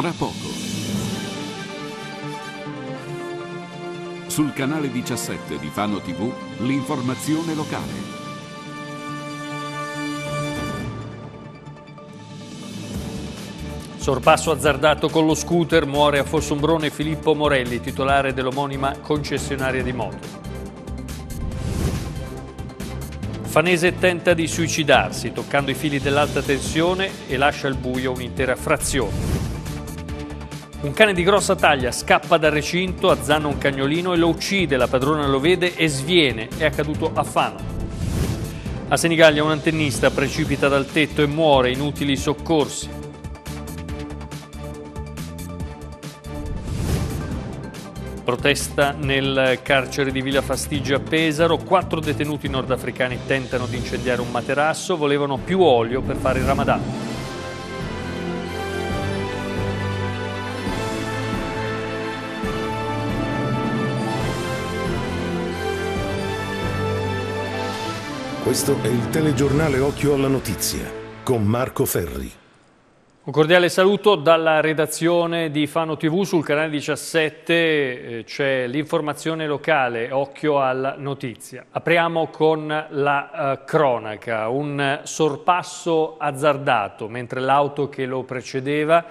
tra poco. Sul canale 17 di Fano TV, l'informazione locale. Sorpasso azzardato con lo scooter, muore a Fossombrone Filippo Morelli, titolare dell'omonima concessionaria di moto. Fanese tenta di suicidarsi, toccando i fili dell'alta tensione e lascia al buio un'intera frazione. Un cane di grossa taglia scappa dal recinto, azzanna un cagnolino e lo uccide, la padrona lo vede e sviene, è accaduto a Fano. A Senigallia un antennista precipita dal tetto e muore, inutili soccorsi. Protesta nel carcere di Villa Fastigia a Pesaro, quattro detenuti nordafricani tentano di incendiare un materasso, volevano più olio per fare il ramadan. Questo è il telegiornale Occhio alla Notizia con Marco Ferri. Un cordiale saluto dalla redazione di Fano TV sul canale 17 eh, c'è l'informazione locale, occhio alla notizia. Apriamo con la eh, cronaca, un sorpasso azzardato mentre l'auto che lo precedeva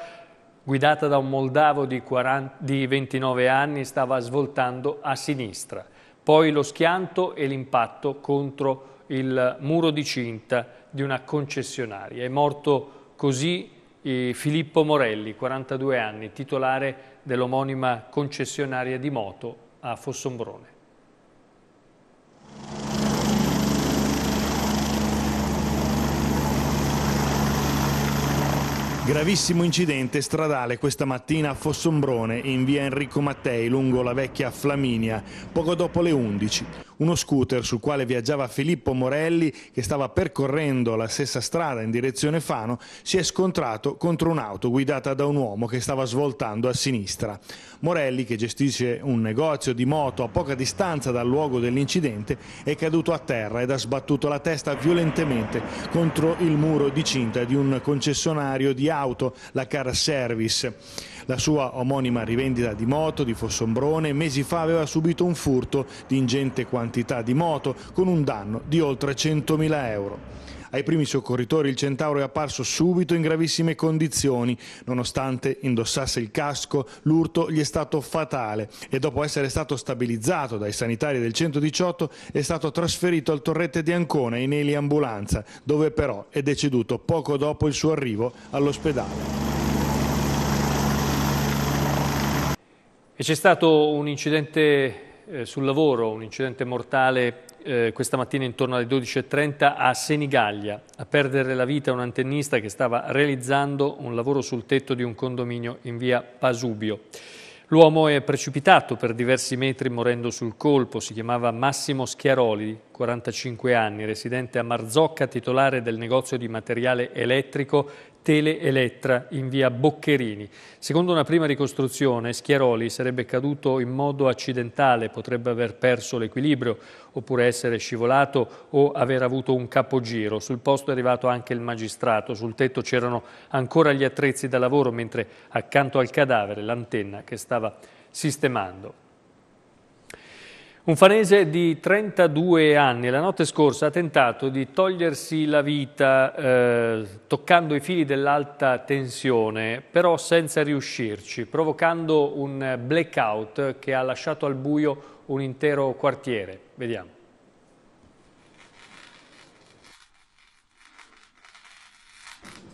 guidata da un moldavo di, 40, di 29 anni stava svoltando a sinistra. Poi lo schianto e l'impatto contro il muro di cinta di una concessionaria. È morto così eh, Filippo Morelli, 42 anni, titolare dell'omonima concessionaria di moto a Fossombrone. Gravissimo incidente stradale questa mattina a Fossombrone in via Enrico Mattei lungo la vecchia Flaminia, poco dopo le 11 uno scooter sul quale viaggiava Filippo Morelli, che stava percorrendo la stessa strada in direzione Fano, si è scontrato contro un'auto guidata da un uomo che stava svoltando a sinistra. Morelli, che gestisce un negozio di moto a poca distanza dal luogo dell'incidente, è caduto a terra ed ha sbattuto la testa violentemente contro il muro di cinta di un concessionario di auto, la Car Service. La sua omonima rivendita di moto di Fossombrone mesi fa aveva subito un furto di ingente quantità quantità di moto con un danno di oltre 100.000 euro. Ai primi soccorritori il centauro è apparso subito in gravissime condizioni. Nonostante indossasse il casco, l'urto gli è stato fatale e dopo essere stato stabilizzato dai sanitari del 118 è stato trasferito al torrette di Ancona in eliambulanza, dove però è deceduto poco dopo il suo arrivo all'ospedale. E c'è stato un incidente eh, sul lavoro, un incidente mortale eh, questa mattina intorno alle 12.30 a Senigallia, a perdere la vita un antennista che stava realizzando un lavoro sul tetto di un condominio in via Pasubio. L'uomo è precipitato per diversi metri morendo sul colpo, si chiamava Massimo Schiaroli, 45 anni, residente a Marzocca, titolare del negozio di materiale elettrico Tele Elettra in via Boccherini. Secondo una prima ricostruzione, Schiaroli sarebbe caduto in modo accidentale, potrebbe aver perso l'equilibrio oppure essere scivolato o aver avuto un capogiro. Sul posto è arrivato anche il magistrato, sul tetto c'erano ancora gli attrezzi da lavoro, mentre accanto al cadavere l'antenna che stava sistemando. Un fanese di 32 anni la notte scorsa ha tentato di togliersi la vita eh, toccando i fili dell'alta tensione, però senza riuscirci, provocando un blackout che ha lasciato al buio un intero quartiere. Vediamo.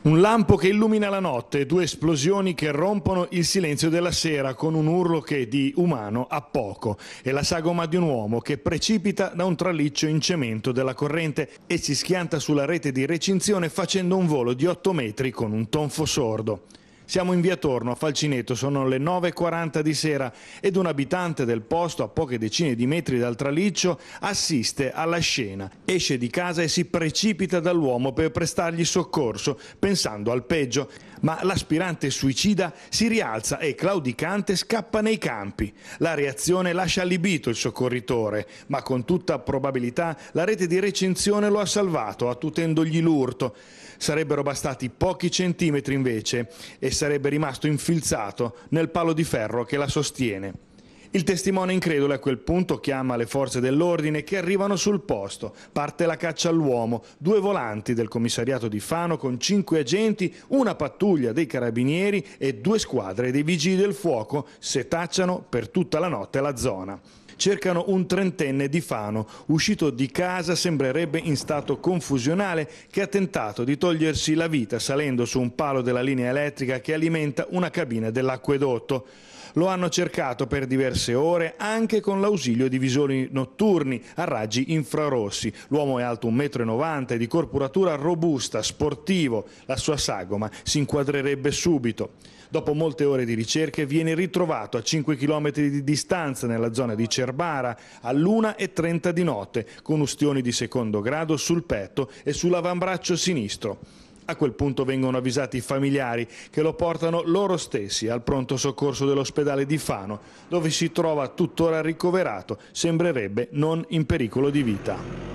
Un lampo che illumina la notte, due esplosioni che rompono il silenzio della sera con un urlo che di umano ha poco È la sagoma di un uomo che precipita da un traliccio in cemento della corrente e si schianta sulla rete di recinzione facendo un volo di 8 metri con un tonfo sordo. Siamo in via Torno a Falcineto, sono le 9.40 di sera ed un abitante del posto a poche decine di metri dal traliccio assiste alla scena, esce di casa e si precipita dall'uomo per prestargli soccorso pensando al peggio ma l'aspirante suicida si rialza e claudicante scappa nei campi. La reazione lascia allibito il soccorritore, ma con tutta probabilità la rete di recinzione lo ha salvato, attutendogli l'urto. Sarebbero bastati pochi centimetri invece e sarebbe rimasto infilzato nel palo di ferro che la sostiene. Il testimone incredulo a quel punto chiama le forze dell'ordine che arrivano sul posto. Parte la caccia all'uomo. Due volanti del commissariato di Fano con cinque agenti, una pattuglia dei carabinieri e due squadre dei vigili del fuoco setacciano per tutta la notte la zona. Cercano un trentenne di Fano, uscito di casa sembrerebbe in stato confusionale, che ha tentato di togliersi la vita salendo su un palo della linea elettrica che alimenta una cabina dell'acquedotto. Lo hanno cercato per diverse ore anche con l'ausilio di visori notturni a raggi infrarossi. L'uomo è alto 1,90 m e di corporatura robusta, sportivo. La sua sagoma si inquadrerebbe subito. Dopo molte ore di ricerche viene ritrovato a 5 km di distanza nella zona di Cerbara all'1.30 di notte con ustioni di secondo grado sul petto e sull'avambraccio sinistro. A quel punto vengono avvisati i familiari che lo portano loro stessi al pronto soccorso dell'ospedale di Fano, dove si trova tuttora ricoverato, sembrerebbe non in pericolo di vita.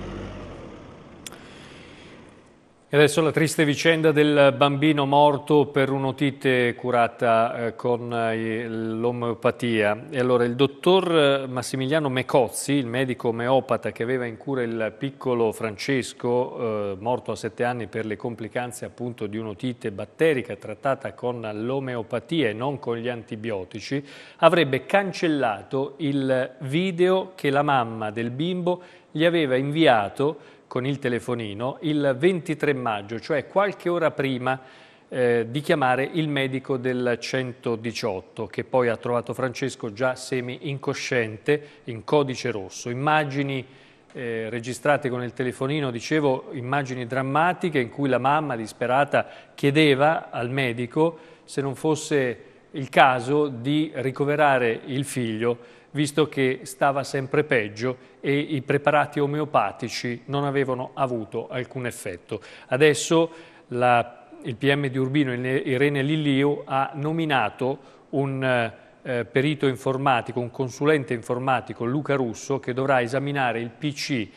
E adesso la triste vicenda del bambino morto per un'otite curata eh, con eh, l'omeopatia. E allora il dottor eh, Massimiliano Mecozzi, il medico omeopata che aveva in cura il piccolo Francesco, eh, morto a sette anni per le complicanze appunto di un'otite batterica trattata con l'omeopatia e non con gli antibiotici, avrebbe cancellato il video che la mamma del bimbo gli aveva inviato con il telefonino il 23 maggio, cioè qualche ora prima eh, di chiamare il medico del 118 che poi ha trovato Francesco già semi incosciente in codice rosso. Immagini eh, registrate con il telefonino, dicevo, immagini drammatiche in cui la mamma disperata chiedeva al medico se non fosse il caso di ricoverare il figlio visto che stava sempre peggio e i preparati omeopatici non avevano avuto alcun effetto. Adesso la, il PM di Urbino, Irene Lillio, ha nominato un eh, perito informatico, un consulente informatico, Luca Russo, che dovrà esaminare il PC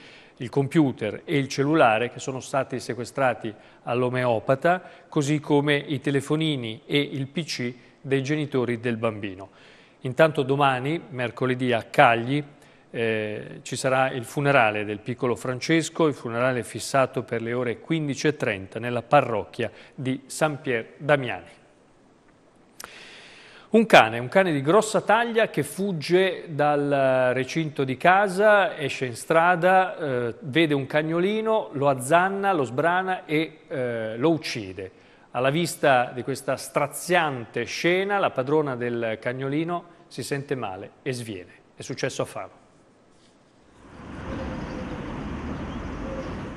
il computer e il cellulare che sono stati sequestrati all'omeopata, così come i telefonini e il PC dei genitori del bambino. Intanto domani, mercoledì a Cagli, eh, ci sarà il funerale del piccolo Francesco, il funerale fissato per le ore 15.30 nella parrocchia di San Pier Damiani. Un cane, un cane di grossa taglia che fugge dal recinto di casa, esce in strada, eh, vede un cagnolino, lo azzanna, lo sbrana e eh, lo uccide. Alla vista di questa straziante scena, la padrona del cagnolino si sente male e sviene. È successo a Fano.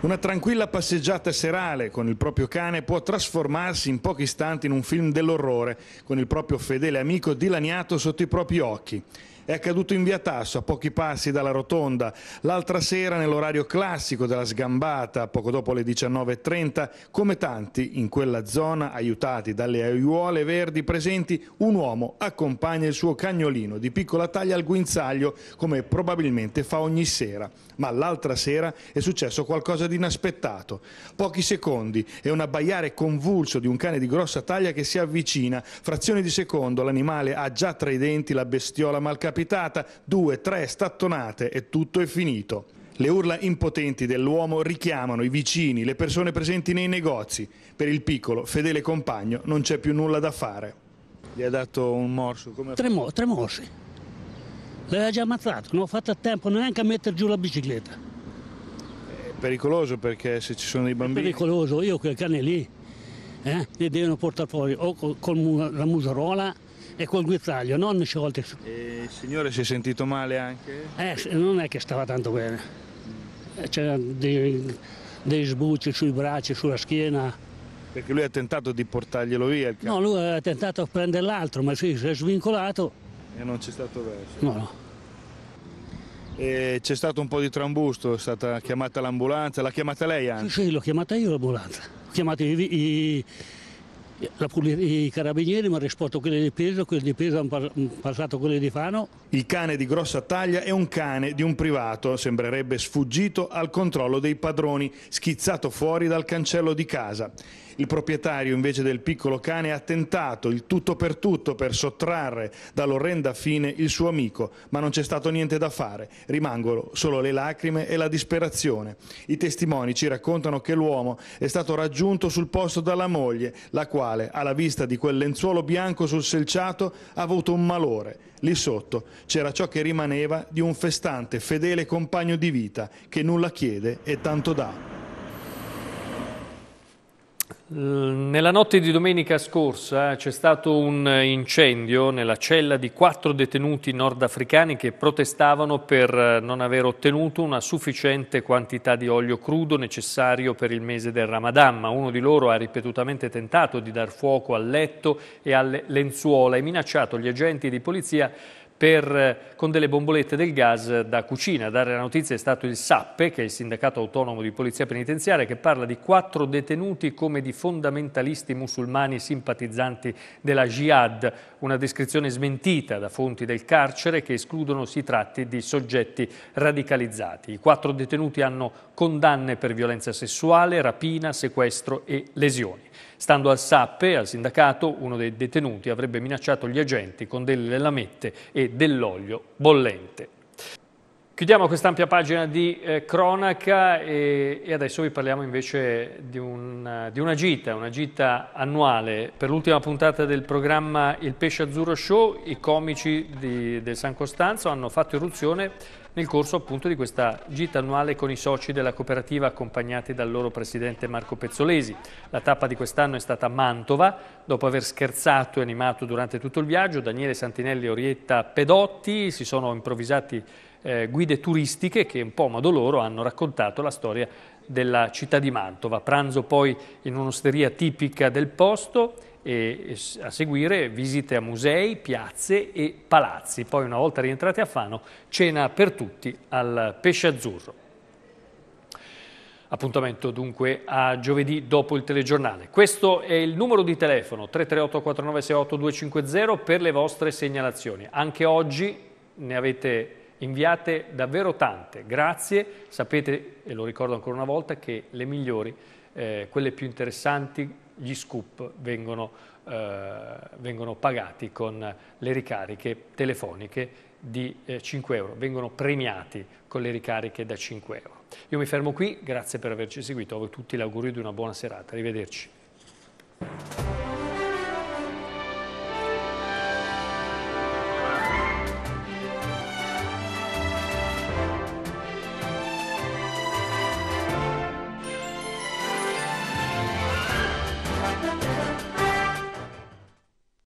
Una tranquilla passeggiata serale con il proprio cane può trasformarsi in pochi istanti in un film dell'orrore, con il proprio fedele amico dilaniato sotto i propri occhi è accaduto in via Tasso, a pochi passi dalla rotonda. L'altra sera, nell'orario classico della sgambata, poco dopo le 19.30, come tanti in quella zona, aiutati dalle aiuole verdi presenti, un uomo accompagna il suo cagnolino di piccola taglia al guinzaglio, come probabilmente fa ogni sera. Ma l'altra sera è successo qualcosa di inaspettato. Pochi secondi e un abbaiare convulso di un cane di grossa taglia che si avvicina. Frazioni di secondo, l'animale ha già tra i denti la bestiola malcapitata decapitata, due, tre stattonate e tutto è finito. Le urla impotenti dell'uomo richiamano i vicini, le persone presenti nei negozi. Per il piccolo, fedele compagno, non c'è più nulla da fare. Gli ha dato un morso? Come... Tre, mo tre morsi. L'aveva già ammazzato, non ho fatto a tempo neanche a mettere giù la bicicletta. È pericoloso perché se ci sono dei bambini... È pericoloso, io quel cane lì, eh, li devono portare fuori o con la muserola e col guizzaglio, non sciolte. E il signore si è sentito male anche? Eh, non è che stava tanto bene. Mm. Eh, C'erano dei, dei sbucci sui bracci, sulla schiena. Perché lui ha tentato di portarglielo via il cane? No, lui ha tentato a prendere l'altro, ma sì, si è svincolato. E non c'è stato verso? No, no. c'è stato un po' di trambusto, è stata chiamata l'ambulanza, l'ha chiamata lei anche? Sì, sì l'ho chiamata io l'ambulanza. Ho chiamato i, i i carabinieri mi hanno risposto quelli di peso, quelli di peso hanno passato quelli di Fano. Il cane di grossa taglia è un cane di un privato, sembrerebbe sfuggito al controllo dei padroni, schizzato fuori dal cancello di casa. Il proprietario invece del piccolo cane ha tentato il tutto per tutto per sottrarre dall'orrenda fine il suo amico, ma non c'è stato niente da fare. Rimangono solo le lacrime e la disperazione. I testimoni ci raccontano che l'uomo è stato raggiunto sul posto dalla moglie, la quale, alla vista di quel lenzuolo bianco sul selciato, ha avuto un malore. Lì sotto c'era ciò che rimaneva di un festante, fedele compagno di vita che nulla chiede e tanto dà. Nella notte di domenica scorsa eh, c'è stato un incendio nella cella di quattro detenuti nordafricani che protestavano per eh, non aver ottenuto una sufficiente quantità di olio crudo necessario per il mese del Ramadan, ma uno di loro ha ripetutamente tentato di dar fuoco al letto e alle lenzuola e minacciato gli agenti di polizia per, con delle bombolette del gas da cucina. A dare la notizia è stato il SAPPE, che è il sindacato autonomo di polizia penitenziaria, che parla di quattro detenuti come di fondamentalisti musulmani simpatizzanti della jihad. Una descrizione smentita da fonti del carcere che escludono si tratti di soggetti radicalizzati. I quattro detenuti hanno condanne per violenza sessuale, rapina, sequestro e lesioni. Stando al SAPPE, al sindacato, uno dei detenuti avrebbe minacciato gli agenti con delle lamette e dell'olio bollente. Chiudiamo quest'ampia pagina di eh, cronaca e, e, adesso vi parliamo invece di, un, di una gita, una gita annuale per l'ultima puntata del programma Il Pesce Azzurro Show. I comici di, del San Costanzo hanno fatto irruzione nel corso appunto di questa gita annuale con i soci della cooperativa accompagnati dal loro presidente Marco Pezzolesi. La tappa di quest'anno è stata a Mantova, dopo aver scherzato e animato durante tutto il viaggio Daniele Santinelli e Orietta Pedotti si sono improvvisati eh, guide turistiche che un po' a modo loro hanno raccontato la storia della città di Mantova. Pranzo poi in un'osteria tipica del posto e a seguire visite a musei, piazze e palazzi. Poi una volta rientrati a Fano cena per tutti al Pesce Azzurro. Appuntamento dunque a giovedì dopo il telegiornale. Questo è il numero di telefono 338-4968-250 per le vostre segnalazioni. Anche oggi ne avete inviate davvero tante. Grazie, sapete, e lo ricordo ancora una volta, che le migliori, eh, quelle più interessanti, gli scoop vengono, eh, vengono pagati con le ricariche telefoniche di eh, 5 euro, vengono premiati con le ricariche da 5 euro. Io mi fermo qui, grazie per averci seguito, a voi tutti l'augurio di una buona serata, arrivederci.